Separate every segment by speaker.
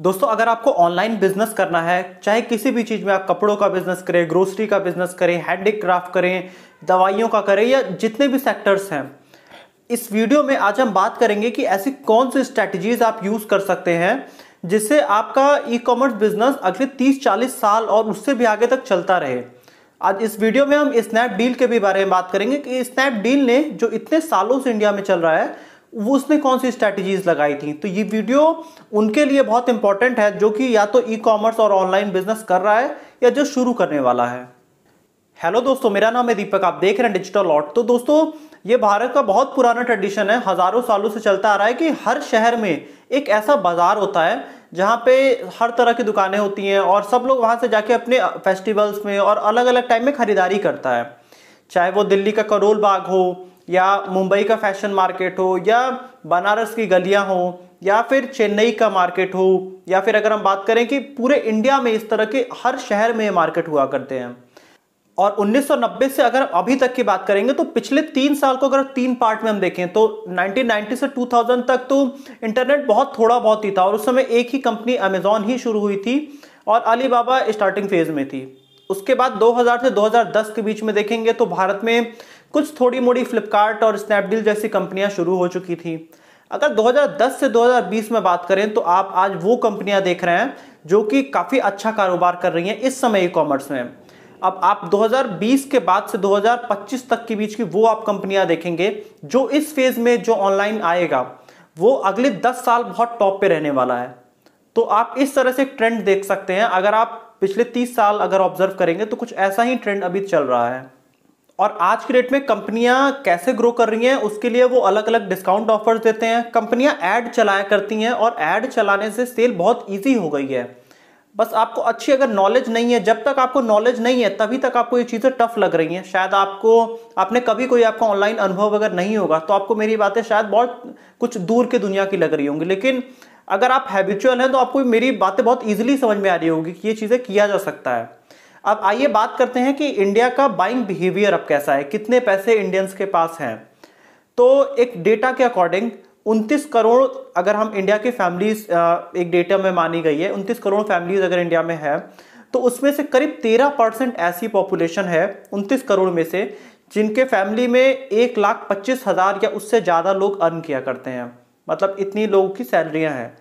Speaker 1: दोस्तों अगर आपको ऑनलाइन बिजनेस करना है चाहे किसी भी चीज़ में आप कपड़ों का बिजनेस करें ग्रोसरी का बिजनेस करें हैंडीक्राफ्ट करें दवाइयों का करें या जितने भी सेक्टर्स हैं इस वीडियो में आज हम बात करेंगे कि ऐसी कौन सी स्ट्रैटेजीज आप यूज़ कर सकते हैं जिससे आपका ई कॉमर्स बिजनेस अगले 30-40 साल और उससे भी आगे तक चलता रहे आज इस वीडियो में हम स्नैपडील के भी बारे में बात करेंगे कि स्नैपडील ने जो इतने सालों से इंडिया में चल रहा है उसने कौन सी स्ट्रैटेजीज लगाई थी तो ये वीडियो उनके लिए बहुत इंपॉर्टेंट है जो कि या तो ई कॉमर्स और ऑनलाइन बिजनेस कर रहा है या जो शुरू करने वाला है हेलो दोस्तों मेरा नाम है दीपक आप देख रहे हैं डिजिटल लॉट तो दोस्तों ये भारत का बहुत पुराना ट्रेडिशन है हजारों सालों से चलता आ रहा है कि हर शहर में एक ऐसा बाजार होता है जहाँ पे हर तरह की दुकानें होती हैं और सब लोग वहाँ से जाके अपने फेस्टिवल्स में और अलग अलग टाइम में खरीदारी करता है चाहे वो दिल्ली का करोल बाग हो या मुंबई का फैशन मार्केट हो या बनारस की गलियां हो या फिर चेन्नई का मार्केट हो या फिर अगर हम बात करें कि पूरे इंडिया में इस तरह के हर शहर में मार्केट हुआ करते हैं और 1990 से अगर अभी तक की बात करेंगे तो पिछले तीन साल को अगर तीन पार्ट में हम देखें तो 1990 से 2000 तक तो इंटरनेट बहुत थोड़ा बहुत ही था और उस समय एक ही कंपनी अमेजोन ही शुरू हुई थी और अलीबाबा स्टार्टिंग फेज में थी उसके बाद 2000 से 2010 के बीच में देखेंगे तो भारत में कुछ थोड़ी मोड़ी फ्लिपकार्ट और स्नैपडील जैसी कंपनियां शुरू हो चुकी थी अगर 2010 से 2020 में बात करें तो आप आज वो कंपनियां देख रहे हैं जो कि काफ़ी अच्छा कारोबार कर रही हैं इस समय ई कॉमर्स में अब आप 2020 के बाद से 2025 तक के बीच की वो आप कंपनियां देखेंगे जो इस फेज में जो ऑनलाइन आएगा वो अगले 10 साल बहुत टॉप पे रहने वाला है तो आप इस तरह से ट्रेंड देख सकते हैं अगर आप पिछले 30 साल अगर ऑब्जर्व करेंगे तो कुछ ऐसा ही ट्रेंड अभी चल रहा है और आज की डेट में कंपनियां कैसे ग्रो कर रही हैं उसके लिए वो अलग अलग डिस्काउंट ऑफर्स देते हैं कंपनियां ऐड चलाया करती हैं और ऐड चलाने से सेल बहुत ईजी हो गई है बस आपको अच्छी अगर नॉलेज नहीं है जब तक आपको नॉलेज नहीं है तभी तक आपको ये चीज़ें टफ लग रही हैं शायद आपको आपने कभी कोई आपका ऑनलाइन अनुभव अगर नहीं होगा तो आपको मेरी बातें शायद बहुत कुछ दूर की दुनिया की लग रही होंगी लेकिन अगर आप हैबिचुअल हैं तो आपको मेरी बातें बहुत ईजिली समझ में आ रही होगी कि ये चीज़ें किया जा सकता है अब आइए बात करते हैं कि इंडिया का बाइंग बिहेवियर अब कैसा है कितने पैसे इंडियंस के पास हैं तो एक डेटा के अकॉर्डिंग 29 करोड़ अगर हम इंडिया की फैमिलीज एक डेटा में मानी गई है 29 करोड़ फैमिलीज अगर इंडिया में है तो उसमें से करीब 13 परसेंट ऐसी पॉपुलेशन है 29 करोड़ में से जिनके फैमिली में एक लाख पच्चीस हज़ार या उससे ज़्यादा लोग अर्न किया करते हैं मतलब इतनी लोगों की सैलरियाँ हैं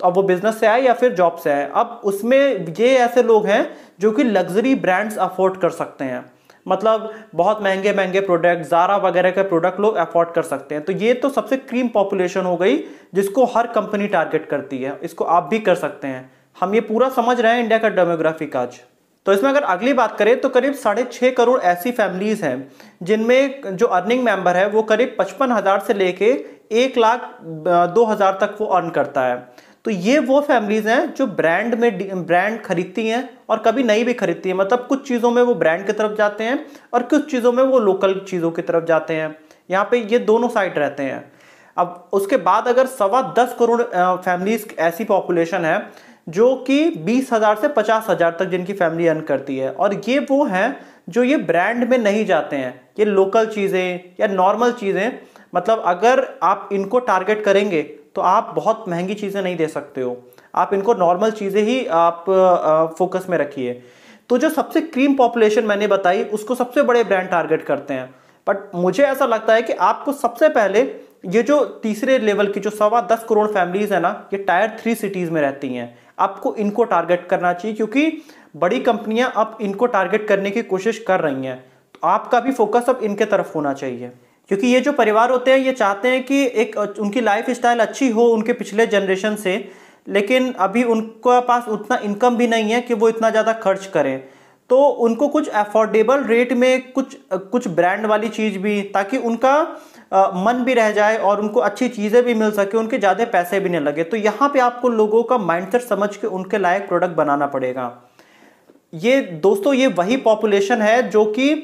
Speaker 1: तो अब वो बिजनेस से आए या फिर जॉब से आए अब उसमें ये ऐसे लोग हैं जो कि लग्जरी ब्रांड्स अफोर्ड कर सकते हैं मतलब बहुत महंगे महंगे प्रोडक्ट जारा वगैरह के प्रोडक्ट लोग अफोर्ड कर सकते हैं तो ये तो सबसे क्रीम पॉपुलेशन हो गई जिसको हर कंपनी टारगेट करती है इसको आप भी कर सकते हैं हम ये पूरा समझ रहे हैं इंडिया का डेमोग्राफिक आज तो इसमें अगर अगली बात करें तो करीब साढ़े छः करोड़ ऐसी फैमिलीज़ हैं जिनमें जो अर्निंग मेंबर है वो करीब पचपन हज़ार से लेके एक लाख दो हज़ार तक वो अर्न करता है तो ये वो फैमिलीज हैं जो ब्रांड में ब्रांड खरीदती हैं और कभी नहीं भी खरीदती हैं मतलब कुछ चीज़ों में वो ब्रांड की तरफ जाते हैं और कुछ चीज़ों में वो लोकल चीज़ों की तरफ जाते हैं यहाँ पे ये दोनों साइड रहते हैं अब उसके बाद अगर सवा दस करोड़ फैमिलीज ऐसी पॉपुलेशन है जो कि बीस हज़ार से पचास हज़ार तक जिनकी फैमिली अर्न करती है और ये वो हैं जो ये ब्रांड में नहीं जाते हैं ये लोकल चीज़ें या नॉर्मल चीज़ें मतलब अगर आप इनको टारगेट करेंगे तो आप बहुत महंगी चीज़ें नहीं दे सकते हो आप इनको नॉर्मल चीज़ें ही आप फोकस में रखिए तो जो सबसे क्रीम पॉपुलेशन मैंने बताई उसको सबसे बड़े ब्रांड टारगेट करते हैं बट मुझे ऐसा लगता है कि आपको सबसे पहले ये जो तीसरे लेवल की जो सवा दस करोड़ फैमिलीज़ है ना ये टायर थ्री सिटीज़ में रहती हैं आपको इनको टारगेट करना चाहिए क्योंकि बड़ी कंपनियां अब इनको टारगेट करने की कोशिश कर रही हैं तो आपका भी फोकस अब इनके तरफ होना चाहिए क्योंकि ये जो परिवार होते हैं ये चाहते हैं कि एक उनकी लाइफ स्टाइल अच्छी हो उनके पिछले जनरेशन से लेकिन अभी उनके पास उतना इनकम भी नहीं है कि वो इतना ज़्यादा खर्च करें तो उनको कुछ अफोर्डेबल रेट में कुछ कुछ ब्रांड वाली चीज़ भी ताकि उनका आ, मन भी रह जाए और उनको अच्छी चीज़ें भी मिल सके उनके ज़्यादा पैसे भी नहीं लगे तो यहाँ पे आपको लोगों का माइंडसेट समझ के उनके लायक प्रोडक्ट बनाना पड़ेगा ये दोस्तों ये वही पॉपुलेशन है जो कि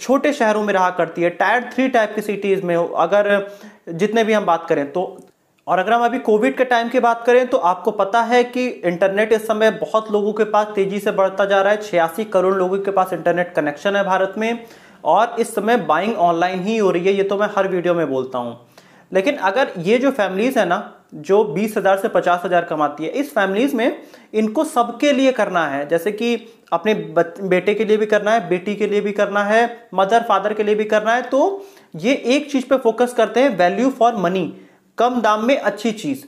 Speaker 1: छोटे शहरों में रहा करती है टायर थ्री टाइप की सिटीज़ में अगर जितने भी हम बात करें तो और अगर हम अभी कोविड के टाइम की बात करें तो आपको पता है कि इंटरनेट इस समय बहुत लोगों के पास तेज़ी से बढ़ता जा रहा है छियासी करोड़ लोगों के पास इंटरनेट कनेक्शन है भारत में और इस समय बाइंग ऑनलाइन ही हो रही है ये तो मैं हर वीडियो में बोलता हूँ लेकिन अगर ये जो फैमिलीज़ है ना जो बीस हज़ार से पचास हज़ार कमाती है इस फैमिलीज़ में इनको सबके लिए करना है जैसे कि अपने बेटे के लिए भी करना है बेटी के लिए भी करना है मदर फादर के लिए भी करना है तो ये एक चीज़ पे फोकस करते हैं वैल्यू फॉर मनी कम दाम में अच्छी चीज़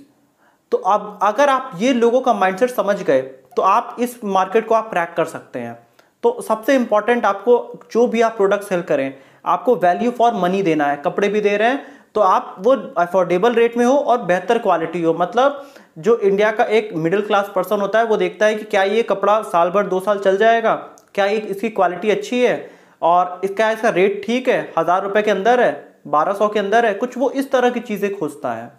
Speaker 1: तो अब अगर आप ये लोगों का माइंडसेट समझ गए तो आप इस मार्केट को आप क्रैक कर सकते हैं तो सबसे इंपॉर्टेंट आपको जो भी आप प्रोडक्ट सेल करें आपको वैल्यू फॉर मनी देना है कपड़े भी दे रहे हैं तो आप वो अफोर्डेबल रेट में हो और बेहतर क्वालिटी हो मतलब जो इंडिया का एक मिडिल क्लास पर्सन होता है वो देखता है कि क्या ये कपड़ा साल भर दो साल चल जाएगा क्या ये इसकी क्वालिटी अच्छी है और इसका इसका रेट ठीक है हज़ार रुपये के अंदर है बारह सौ के अंदर है कुछ वो इस तरह की चीज़ें खोजता है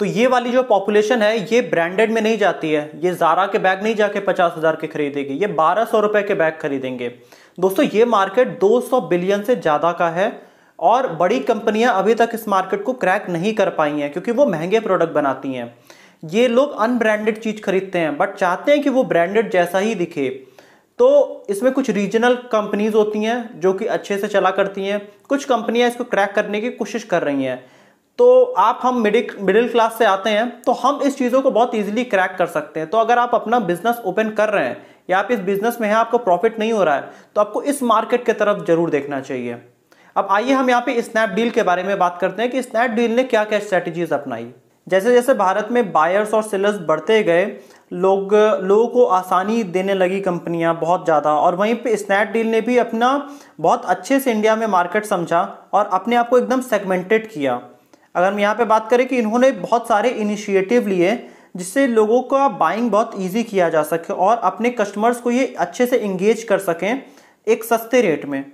Speaker 1: तो ये वाली जो पॉपुलेशन है ये ब्रांडेड में नहीं जाती है ये जारा के बैग नहीं जाके पचास हज़ार के खरीदेगी ये बारह सौ रुपये के बैग खरीदेंगे दोस्तों ये मार्केट दो सौ बिलियन से ज़्यादा का है और बड़ी कंपनियां अभी तक इस मार्केट को क्रैक नहीं कर पाई हैं क्योंकि वो महंगे प्रोडक्ट बनाती हैं ये लोग अनब्रांडेड चीज़ खरीदते हैं बट चाहते हैं कि वो ब्रांडेड जैसा ही दिखे तो इसमें कुछ रीजनल कंपनीज होती हैं जो कि अच्छे से चला करती हैं कुछ कंपनियां इसको क्रैक करने की कोशिश कर रही हैं तो आप हम मिडिल मिडिल क्लास से आते हैं तो हम इस चीज़ों को बहुत ईजिली क्रैक कर सकते हैं तो अगर आप अपना बिजनेस ओपन कर रहे हैं या आप इस बिजनेस में हैं आपको प्रॉफिट नहीं हो रहा है तो आपको इस मार्केट की तरफ जरूर देखना चाहिए अब आइए हम यहाँ पे स्नैपडील के बारे में बात करते हैं कि स्नैपडील ने क्या क्या स्ट्रेटजीज अपनाई जैसे जैसे भारत में बायर्स और सेलर्स बढ़ते गए लोग लोगों को आसानी देने लगी कंपनियां बहुत ज़्यादा और वहीं पे स्नैपडील ने भी अपना बहुत अच्छे से इंडिया में मार्केट समझा और अपने आप को एकदम सेगमेंटेड किया अगर हम यहाँ पे बात करें कि इन्होंने बहुत सारे इनिशिएटिव लिए जिससे लोगों का बाइंग बहुत ईजी किया जा सके और अपने कस्टमर्स को ये अच्छे से इंगेज कर सकें एक सस्ते रेट में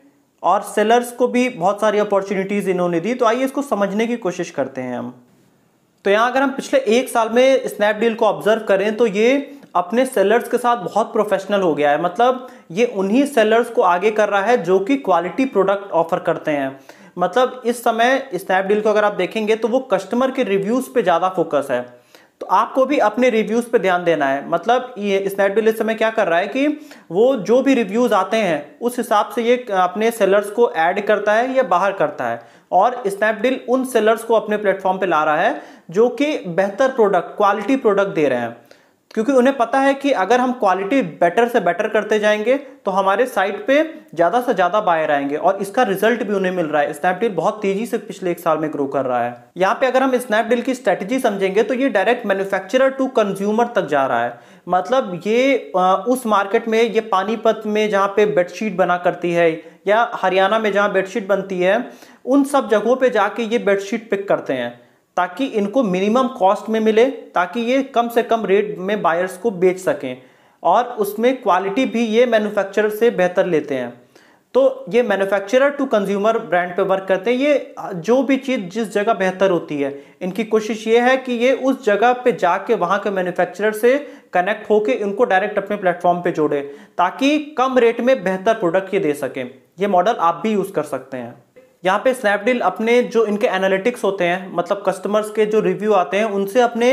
Speaker 1: और सेलर्स को भी बहुत सारी अपॉर्चुनिटीज़ इन्होंने दी तो आइए इसको समझने की कोशिश करते हैं हम तो यहाँ अगर हम पिछले एक साल में स्नैपडील को ऑब्जर्व करें तो ये अपने सेलर्स के साथ बहुत प्रोफेशनल हो गया है मतलब ये उन्हीं सेलर्स को आगे कर रहा है जो कि क्वालिटी प्रोडक्ट ऑफर करते हैं मतलब इस समय स्नैपडील को अगर आप देखेंगे तो वो कस्टमर के रिव्यूज़ पे ज़्यादा फोकस है तो आपको भी अपने रिव्यूज पे ध्यान देना है मतलब ये स्नैपडील इस समय क्या कर रहा है कि वो जो भी रिव्यूज आते हैं उस हिसाब से ये अपने सेलर्स को ऐड करता है या बाहर करता है और स्नैपडील उन सेलर्स को अपने प्लेटफॉर्म पे ला रहा है जो कि बेहतर प्रोडक्ट क्वालिटी प्रोडक्ट दे रहे हैं क्योंकि उन्हें पता है कि अगर हम क्वालिटी बेटर से बेटर करते जाएंगे तो हमारे साइट पे ज़्यादा से ज़्यादा बायर आएंगे और इसका रिजल्ट भी उन्हें मिल रहा है स्नैपडील बहुत तेजी से पिछले एक साल में ग्रो कर रहा है यहाँ पे अगर हम स्नैपडील की स्ट्रैटेजी समझेंगे तो ये डायरेक्ट मैन्युफैक्चरर टू कंज्यूमर तक जा रहा है मतलब ये उस मार्केट में ये पानीपत में जहाँ पे बेडशीट बना करती है या हरियाणा में जहाँ बेडशीट बनती है उन सब जगहों पर जाके ये बेडशीट पिक करते हैं ताकि इनको मिनिमम कॉस्ट में मिले ताकि ये कम से कम रेट में बायर्स को बेच सकें और उसमें क्वालिटी भी ये मैन्युफैक्चरर से बेहतर लेते हैं तो ये मैन्युफैक्चरर टू कंज्यूमर ब्रांड पे वर्क करते हैं ये जो भी चीज़ जिस जगह बेहतर होती है इनकी कोशिश ये है कि ये उस जगह पे जाके वहाँ के मैन्युफैक्चरर से कनेक्ट होके इनको डायरेक्ट अपने प्लेटफॉर्म पे जोड़े ताकि कम रेट में बेहतर प्रोडक्ट ये दे सकें ये मॉडल आप भी यूज़ कर सकते हैं यहाँ पे स्नैपडील अपने जो इनके एनालिटिक्स होते हैं मतलब कस्टमर्स के जो रिव्यू आते हैं उनसे अपने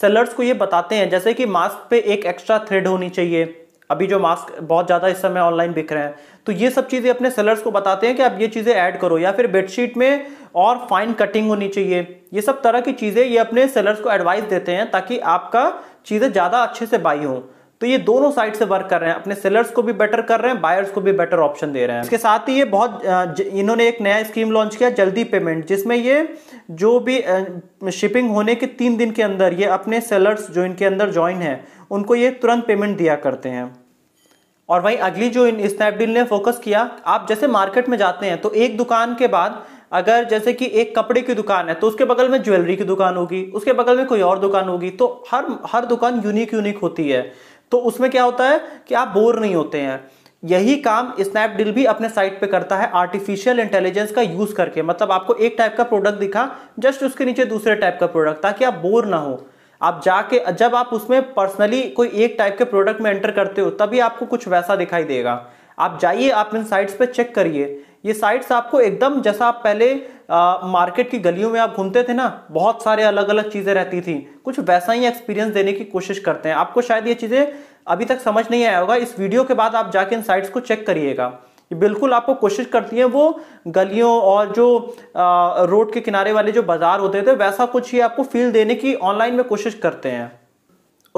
Speaker 1: सेलर्स को ये बताते हैं जैसे कि मास्क पे एक एक्स्ट्रा थ्रेड होनी चाहिए अभी जो मास्क बहुत ज़्यादा इस समय ऑनलाइन बिक रहे हैं तो ये सब चीज़ें अपने सेलर्स को बताते हैं कि आप ये चीज़ें ऐड करो या फिर बेडशीट में और फाइन कटिंग होनी चाहिए ये सब तरह की चीज़ें ये अपने सेलर्स को एडवाइस देते हैं ताकि आपका चीज़ें ज़्यादा अच्छे से बाई हों तो ये दोनों साइड से वर्क कर रहे हैं अपने सेलर्स को भी बेटर कर रहे हैं बायर्स को भी बेटर ऑप्शन दे रहे हैं इसके साथ ही ये बहुत इन्होंने एक नया स्कीम लॉन्च किया जल्दी पेमेंट जिसमें ये जो भी शिपिंग होने के तीन दिन के अंदर ये अपने सेलर्स जो इनके अंदर ज्वाइन है उनको ये तुरंत पेमेंट दिया करते हैं और वहीं अगली जो इन स्नैपडील ने फोकस किया आप जैसे मार्केट में जाते हैं तो एक दुकान के बाद अगर जैसे कि एक कपड़े की दुकान है तो उसके बगल में ज्वेलरी की दुकान होगी उसके बगल में कोई और दुकान होगी तो हर हर दुकान यूनिक यूनिक होती है तो उसमें क्या होता है कि आप बोर नहीं होते हैं यही काम स्नैपडील भी अपने साइट पे करता है आर्टिफिशियल इंटेलिजेंस का यूज करके मतलब आपको एक टाइप का प्रोडक्ट दिखा जस्ट उसके नीचे दूसरे टाइप का प्रोडक्ट ताकि आप बोर ना हो आप जाके जब आप उसमें पर्सनली कोई एक टाइप के प्रोडक्ट में एंटर करते हो तभी आपको कुछ वैसा दिखाई देगा आप जाइए आप इन साइट्स पे चेक करिए ये साइट्स आपको एकदम जैसा आप पहले मार्केट की गलियों में आप घूमते थे ना बहुत सारे अलग अलग चीज़ें रहती थी कुछ वैसा ही एक्सपीरियंस देने की कोशिश करते हैं आपको शायद ये चीज़ें अभी तक समझ नहीं आया होगा इस वीडियो के बाद आप जाके इन साइट्स को चेक करिएगा बिल्कुल आपको कोशिश करती है वो गलियों और जो आ, रोड के किनारे वाले जो बाजार होते थे वैसा कुछ ही आपको फील देने की ऑनलाइन में कोशिश करते हैं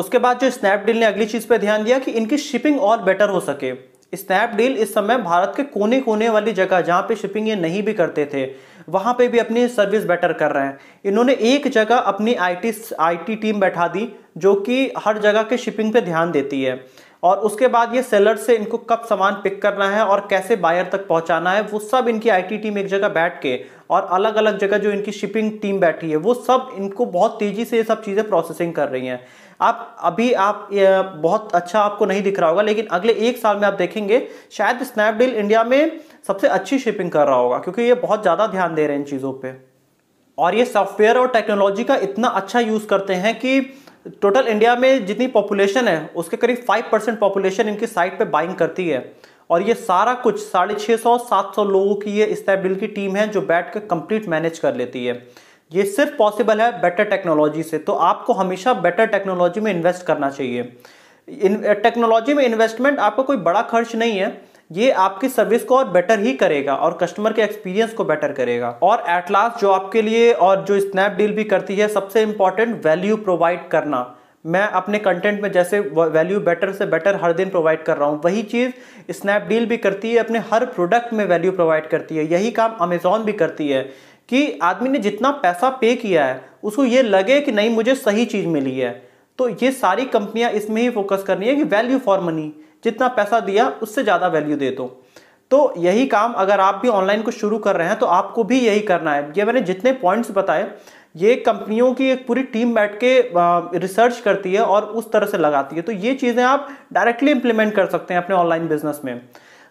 Speaker 1: उसके बाद जो स्नैपडील ने अगली चीज़ पे ध्यान दिया कि इनकी शिपिंग और बेटर हो सके स्नैपडील इस समय भारत के कोने कोने वाली जगह जहाँ पे शिपिंग ये नहीं भी करते थे वहाँ पे भी अपनी सर्विस बेटर कर रहे हैं इन्होंने एक जगह अपनी आईटी आईटी टीम बैठा दी जो कि हर जगह के शिपिंग पे ध्यान देती है और उसके बाद ये सेलर से इनको कब सामान पिक करना है और कैसे बायर तक पहुंचाना है वो सब इनकी आईटी टीम एक जगह बैठ के और अलग अलग जगह जो इनकी शिपिंग टीम बैठी है वो सब इनको बहुत तेज़ी से ये सब चीज़ें प्रोसेसिंग कर रही हैं आप अभी आप बहुत अच्छा आपको नहीं दिख रहा होगा लेकिन अगले एक साल में आप देखेंगे शायद स्नैपडील इंडिया में सबसे अच्छी शिपिंग कर रहा होगा क्योंकि ये बहुत ज़्यादा ध्यान दे रहे हैं इन चीज़ों पर और ये सॉफ्टवेयर और टेक्नोलॉजी का इतना अच्छा यूज़ करते हैं कि टोटल इंडिया में जितनी पॉपुलेशन है उसके करीब फाइव परसेंट पॉपुलेशन इनकी साइट पे बाइंग करती है और ये सारा कुछ साढ़े छः सौ सात सौ लोगों की ये स्नैपडील की टीम है जो बैठ कर कंप्लीट मैनेज कर लेती है ये सिर्फ पॉसिबल है बेटर टेक्नोलॉजी से तो आपको हमेशा बेटर टेक्नोलॉजी में इन्वेस्ट करना चाहिए इन टेक्नोलॉजी में इन्वेस्टमेंट आपका कोई बड़ा खर्च नहीं है ये आपकी सर्विस को और बेटर ही करेगा और कस्टमर के एक्सपीरियंस को बेटर करेगा और एट लास्ट जो आपके लिए और जो स्नैपडील भी करती है सबसे इंपॉर्टेंट वैल्यू प्रोवाइड करना मैं अपने कंटेंट में जैसे वैल्यू बेटर से बेटर हर दिन प्रोवाइड कर रहा हूँ वही चीज़ स्नैपडील भी करती है अपने हर प्रोडक्ट में वैल्यू प्रोवाइड करती है यही काम अमेजोन भी करती है कि आदमी ने जितना पैसा पे किया है उसको ये लगे कि नहीं मुझे सही चीज़ मिली है तो ये सारी कंपनियां इसमें ही फोकस कर रही है कि वैल्यू फॉर मनी जितना पैसा दिया उससे ज़्यादा वैल्यू दे दो तो यही काम अगर आप भी ऑनलाइन को शुरू कर रहे हैं तो आपको भी यही करना है ये मैंने जितने पॉइंट्स बताए ये कंपनियों की एक पूरी टीम बैठ के रिसर्च करती है और उस तरह से लगाती है तो ये चीज़ें आप डायरेक्टली इंप्लीमेंट कर सकते हैं अपने ऑनलाइन बिजनेस में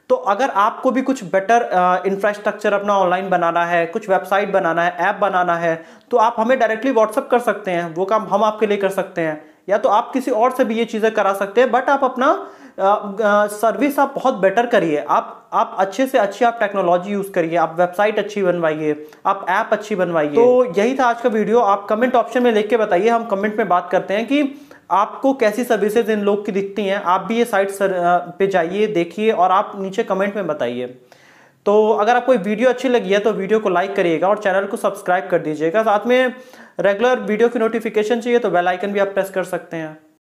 Speaker 1: तो अगर आपको भी कुछ बेटर इंफ्रास्ट्रक्चर अपना ऑनलाइन बनाना है कुछ वेबसाइट बनाना है ऐप बनाना है तो आप हमें डायरेक्टली व्हाट्सअप कर सकते हैं वो काम हम आपके लिए कर सकते हैं या तो आप किसी और से भी ये चीज़ें करा सकते हैं बट आप अपना सर्विस आप बहुत बेटर करिए आप आप अच्छे से अच्छी आप टेक्नोलॉजी यूज़ करिए आप वेबसाइट अच्छी बनवाइए आप ऐप अच्छी बनवाइए तो यही था आज का वीडियो आप कमेंट ऑप्शन में लिख के बताइए हम कमेंट में बात करते हैं कि आपको कैसी सर्विसेज इन लोग की दिखती हैं आप भी ये साइट सर पे जाइए देखिए और आप नीचे कमेंट में बताइए तो अगर आपको वीडियो अच्छी लगी है तो वीडियो को लाइक करिएगा और चैनल को सब्सक्राइब कर दीजिएगा साथ में रेगुलर वीडियो की नोटिफिकेशन चाहिए तो बेल आइकन भी आप प्रेस कर सकते हैं